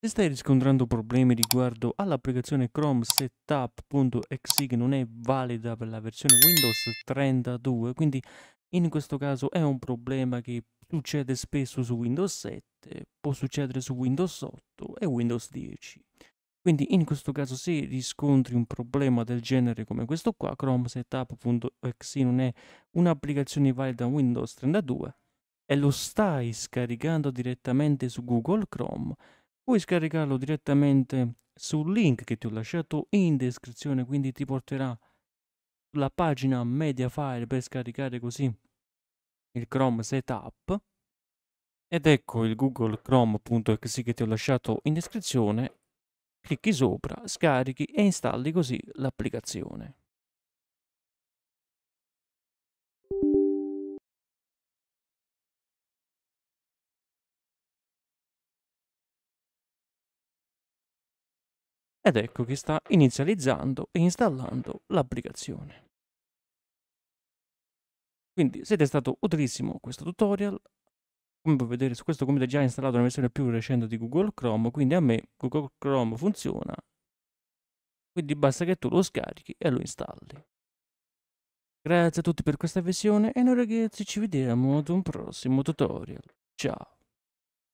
Se stai riscontrando problemi riguardo all'applicazione Chrome Setup.exe che non è valida per la versione Windows 32, quindi in questo caso è un problema che succede spesso su Windows 7, può succedere su Windows 8 e Windows 10. Quindi in questo caso se riscontri un problema del genere come questo qua, Chrome Setup.exe non è un'applicazione valida Windows 32 e lo stai scaricando direttamente su Google Chrome, puoi scaricarlo direttamente sul link che ti ho lasciato in descrizione, quindi ti porterà la pagina Mediafire per scaricare così il Chrome Setup. Ed ecco il Google Chrome.exe che ti ho lasciato in descrizione. Clicchi sopra, scarichi e installi così l'applicazione. ed ecco che sta inizializzando e installando l'applicazione. Quindi se ti è stato utilissimo questo tutorial, come puoi vedere su questo computer è già installato una versione più recente di Google Chrome, quindi a me Google Chrome funziona, quindi basta che tu lo scarichi e lo installi. Grazie a tutti per questa visione e noi ragazzi ci vediamo ad un prossimo tutorial. Ciao!